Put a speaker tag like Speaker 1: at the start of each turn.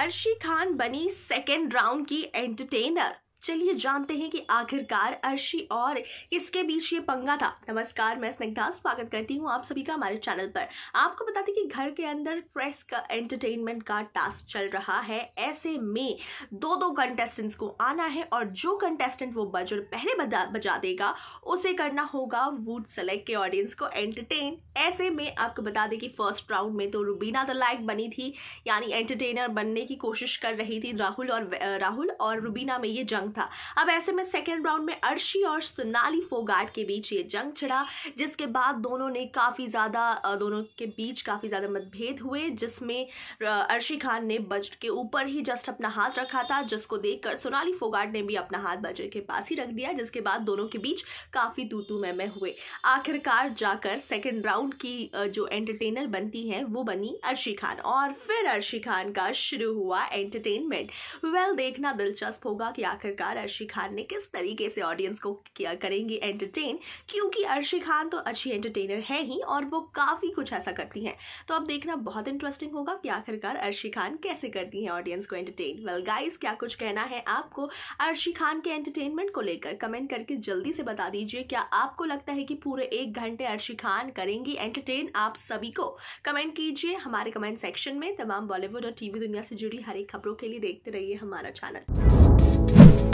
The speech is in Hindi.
Speaker 1: अर्शी खान बनी सेकेंड राउंड की एंटरटेनर चलिए जानते हैं कि आखिरकार अर्शी और किसके बीच ये पंगा था नमस्कार मैं स्निग्धा स्वागत करती हूँ आप सभी का हमारे चैनल पर आपको बता दें कि घर के अंदर प्रेस का एंटरटेनमेंट का टास्क चल रहा है ऐसे में दो दो कंटेस्टेंट्स को आना है और जो कंटेस्टेंट वो बजर पहले बजा, बजा देगा उसे करना होगा वुड सेलेक्ट के ऑडियंस को एंटरटेन ऐसे में आपको बता दें कि फर्स्ट राउंड में तो रूबीना द लाइक बनी थी यानी एंटरटेनर बनने की कोशिश कर रही थी राहुल और राहुल और रूबीना में ये जंग था अब ऐसे में सेकेंड राउंड में अर्शी और सोनाली फोगाट के बीच ये जंग छिड़ा जिसके बाद दोनों ने काफ़ी ज़्यादा दोनों के बीच काफ़ी ज़्यादा मतभेद हुए जिसमें अर्शी खान ने बजट के ऊपर ही जस्ट अपना हाथ रखा था जिसको देखकर सोनाली फोगाट ने भी अपना हाथ बजट के पास ही रख दिया जिसके बाद दोनों के बीच काफ़ी तू तू मैं हुए आखिरकार जाकर सेकेंड राउंड की जो एंटरटेनर बनती हैं वो बनी अर्शी खान और फिर अर्शी खान का शुरू हुआ एंटरटेनमेंट वेल देखना दिलचस्प होगा कि आखिरकार प्रकार अर्शी खान ने किस तरीके से ऑडियंस को किया करेंगी एंटरटेन क्योंकि अर्शी खान तो अच्छी एंटरटेनर है ही और वो काफ़ी कुछ ऐसा करती हैं तो अब देखना बहुत इंटरेस्टिंग होगा कि आखिरकार अर्शी खान कैसे करती हैं ऑडियंस को एंटरटेन वेल गाइज क्या कुछ कहना है आपको अर्शी खान के एंटरटेनमेंट को लेकर कमेंट करके जल्दी से बता दीजिए क्या आपको लगता है कि पूरे एक घंटे अर्शी खान करेंगी एंटरटेन आप सभी को कमेंट कीजिए हमारे कमेंट सेक्शन में तमाम बॉलीवुड और टीवी दुनिया से जुड़ी हर एक खबरों के लिए देखते रहिए हमारा चैनल